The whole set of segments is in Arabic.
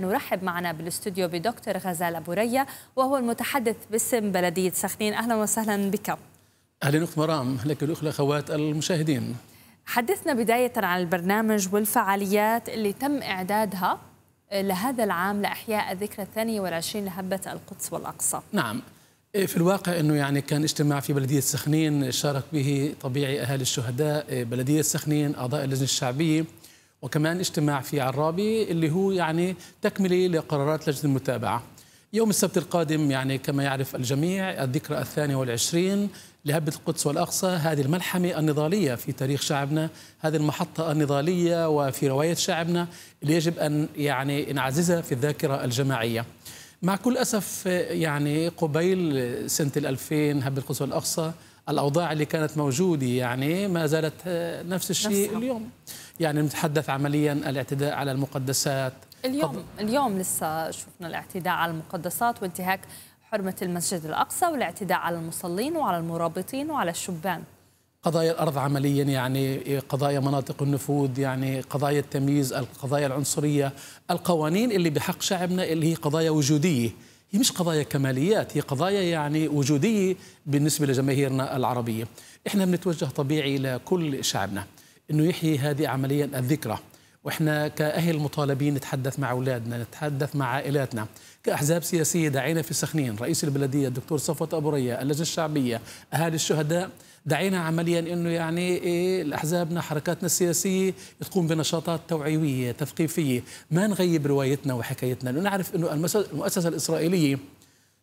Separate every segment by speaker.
Speaker 1: نرحب معنا بالاستوديو بدكتور غزال أبو ريا وهو المتحدث باسم بلدية سخنين أهلا وسهلا بك
Speaker 2: أهلا أخت مرام لك الأخ الأخوات المشاهدين
Speaker 1: حدثنا بداية عن البرنامج والفعاليات اللي تم إعدادها آه، لهذا العام لإحياء الذكرى الثانية والعشرين لهبة القدس والأقصى
Speaker 2: نعم إيه، في الواقع انه يعني كان اجتماع في بلديه سخنين شارك به طبيعي اهالي الشهداء إيه، بلديه سخنين اعضاء اللجنه الشعبيه وكمان اجتماع في عرابي اللي هو يعني تكمله لقرارات لجنه المتابعه. يوم السبت القادم يعني كما يعرف الجميع الذكرى الثانية والعشرين لهبة القدس والأقصى هذه الملحمة النضالية في تاريخ شعبنا هذه المحطة النضالية وفي رواية شعبنا اللي يجب أن يعني نعززها في الذاكرة الجماعية مع كل أسف يعني قبيل سنة 2000 هبة القدس والأقصى الاوضاع اللي كانت موجوده يعني ما زالت آه، نفس الشيء نفسها. اليوم يعني نتحدث عمليا الاعتداء على المقدسات
Speaker 1: اليوم اليوم لسه شفنا الاعتداء على المقدسات وانتهاك حرمه المسجد الاقصى والاعتداء على المصلين وعلى المرابطين وعلى الشبان
Speaker 2: قضايا الارض عمليا يعني إيه، قضايا مناطق النفوذ يعني قضايا التمييز القضايا العنصريه القوانين اللي بحق شعبنا اللي هي قضايا وجوديه هي مش قضايا كماليات هي قضايا يعني وجودية بالنسبة لجماهيرنا العربية إحنا بنتوجه طبيعي لكل شعبنا أنه يحيي هذه عمليا الذكرى واحنا كاهل مطالبين نتحدث مع اولادنا نتحدث مع عائلاتنا كاحزاب سياسيه دعينا في سخنين رئيس البلديه الدكتور صفوت ابو ريا اللجنه الشعبيه اهالي الشهداء دعينا عمليا انه يعني إيه الاحزابنا حركاتنا السياسيه تقوم بنشاطات توعويه تثقيفيه ما نغيب روايتنا وحكايتنا لانه نعرف انه المؤسسه الاسرائيليه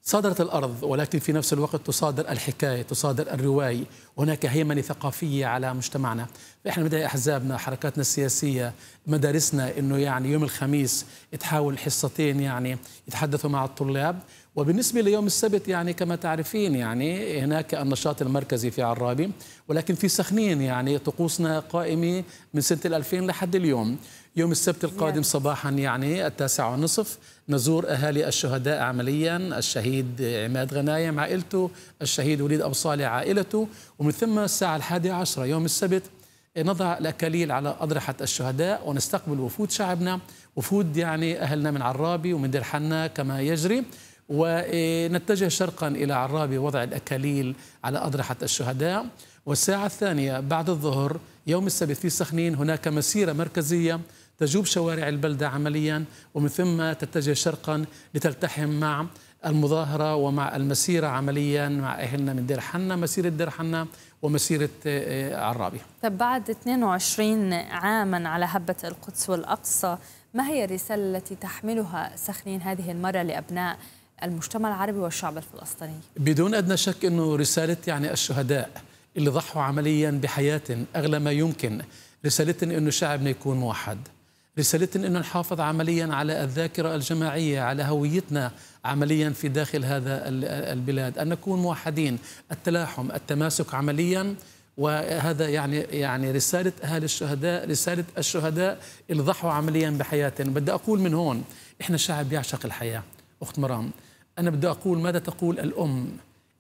Speaker 2: صادرت الأرض ولكن في نفس الوقت تصادر الحكاية تصادر الرواية هناك هيمنة ثقافية على مجتمعنا إحنا بدأ أحزابنا حركاتنا السياسية مدارسنا أنه يعني يوم الخميس تحاول حصتين يعني يتحدثوا مع الطلاب وبالنسبة ليوم السبت يعني كما تعرفين يعني هناك النشاط المركزي في عرابي ولكن في سخنين يعني طقوسنا قائمة من سنة 2000 لحد اليوم يوم السبت القادم صباحا يعني التاسعة ونصف نزور أهالي الشهداء عمليا الشهيد عماد غنايم عائلته الشهيد وليد أبو صالح عائلته ومن ثم الساعة الحادية عشرة يوم السبت نضع الأكاليل على أضرحة الشهداء ونستقبل وفود شعبنا وفود يعني أهلنا من عرابي ومن دير حنا كما يجري ونتجه شرقا إلى عرابي وضع الأكاليل على أضرحة الشهداء والساعة الثانية بعد الظهر يوم السبت في سخنين هناك مسيرة مركزية تجوب شوارع البلدة عمليا ومن ثم تتجه شرقا لتلتحم مع المظاهرة ومع المسيرة عمليا مع أهلنا من دير حنا مسيرة دير حنا ومسيرة آه، عرابي
Speaker 1: طب بعد 22 عاما على هبة القدس والأقصى ما هي الرسالة التي تحملها سخنين هذه المرة لأبناء المجتمع العربي والشعب الفلسطيني
Speaker 2: بدون أدنى شك أنه رسالة يعني الشهداء اللي ضحوا عمليا بحياتهم أغلى ما يمكن رسالتهم أنه شعبنا يكون موحد رسالتنا أنه نحافظ عمليا على الذاكرة الجماعية على هويتنا عمليا في داخل هذا البلاد أن نكون موحدين التلاحم التماسك عمليا وهذا يعني يعني رسالة أهل الشهداء رسالة الشهداء اللي ضحوا عمليا بحياتهم بدي أقول من هون إحنا شعب يعشق الحياة أخت مرام أنا بدي أقول ماذا تقول الأم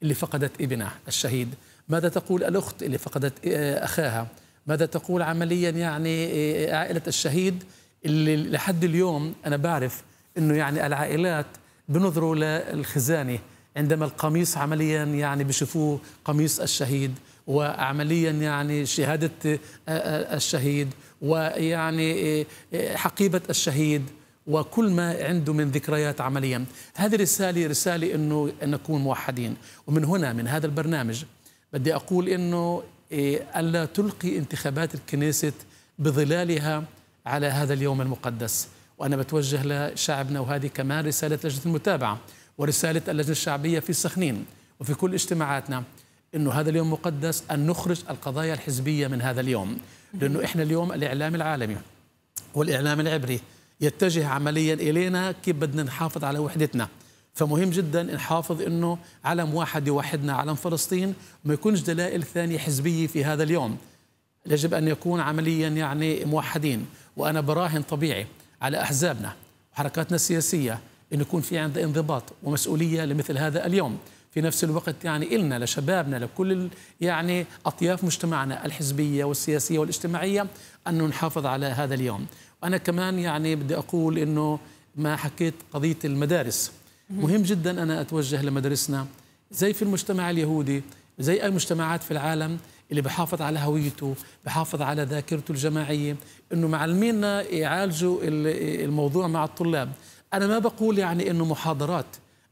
Speaker 2: اللي فقدت ابنها الشهيد ماذا تقول الأخت اللي فقدت آه، أخاها ماذا تقول عمليا يعني آه، عائلة الشهيد اللي لحد اليوم أنا بعرف أنه يعني العائلات بنظروا للخزانة عندما القميص عمليا يعني بشوفوه قميص الشهيد وعمليا يعني شهادة آه، الشهيد ويعني حقيبة الشهيد وكل ما عنده من ذكريات عمليا هذه رسالة رسالة أنه أن نكون موحدين ومن هنا من هذا البرنامج بدي أقول أنه إيه، ألا تلقي انتخابات الكنيسة بظلالها على هذا اليوم المقدس وأنا بتوجه لشعبنا وهذه كمان رسالة لجنة المتابعة ورسالة اللجنة الشعبية في سخنين وفي كل اجتماعاتنا انه هذا اليوم مقدس ان نخرج القضايا الحزبيه من هذا اليوم لانه احنا اليوم الاعلام العالمي والاعلام العبري يتجه عمليا إلينا كيف بدنا نحافظ على وحدتنا فمهم جدا نحافظ انه علم واحد يوحدنا علم فلسطين ما يكونش دلائل ثانيه حزبيه في هذا اليوم. يجب ان يكون عمليا يعني موحدين وانا براهن طبيعي على احزابنا وحركاتنا السياسيه انه يكون في عند انضباط ومسؤوليه لمثل هذا اليوم. في نفس الوقت يعني إلنا لشبابنا لكل يعني أطياف مجتمعنا الحزبية والسياسية والاجتماعية أن نحافظ على هذا اليوم أنا كمان يعني بدي أقول أنه ما حكيت قضية المدارس مهم جدا أنا أتوجه لمدارسنا زي في المجتمع اليهودي زي أي مجتمعات في العالم اللي بحافظ على هويته بحافظ على ذاكرته الجماعية أنه معلمينا يعالجوا الموضوع مع الطلاب أنا ما بقول يعني أنه محاضرات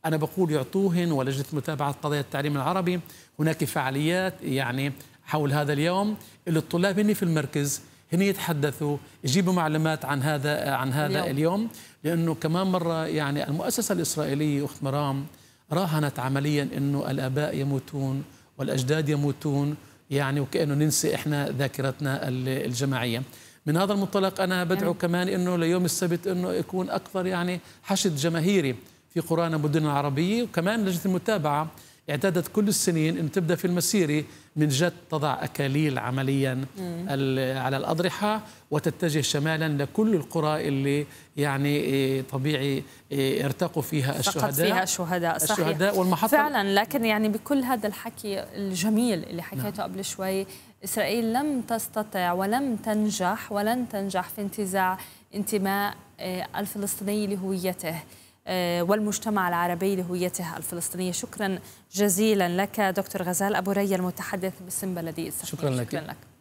Speaker 2: أنا بقول يعطوهن ولجنة متابعة قضايا التعليم العربي هناك فعاليات يعني حول هذا اليوم اللي الطلاب هن في المركز هن يتحدثوا يجيبوا معلومات عن هذا عن هذا اليوم, اليوم لانه كمان مره يعني المؤسسه الاسرائيليه اخت مرام راهنت عمليا انه الاباء يموتون والاجداد يموتون يعني وكانه ننسى احنا ذاكرتنا الجماعيه من هذا المنطلق انا بدعو يعني. كمان انه ليوم السبت انه يكون اكثر يعني حشد جماهيري في قرانا مدن العربيه وكمان لجنه المتابعه اعتادت كل السنين أن تبدأ في المسيرة من جد تضع أكاليل عمليا على الأضرحة وتتجه شمالا لكل القرى اللي يعني إيه، طبيعي إيه، ارتقوا فيها الشهداء فقط فيها الشهداء صحيح الشهداء والمحطة
Speaker 1: فعلا لكن يعني بكل هذا الحكي الجميل اللي حكيته نعم. قبل شوي إسرائيل لم تستطع ولم تنجح ولن تنجح في انتزاع انتماء إيه، الفلسطيني لهويته آه، والمجتمع العربي لهويتها الفلسطينية شكرا جزيلا لك دكتور غزال أبو ري المتحدث باسم بلدي إسرائيل شكرا, شكرا لك, شكرا لك.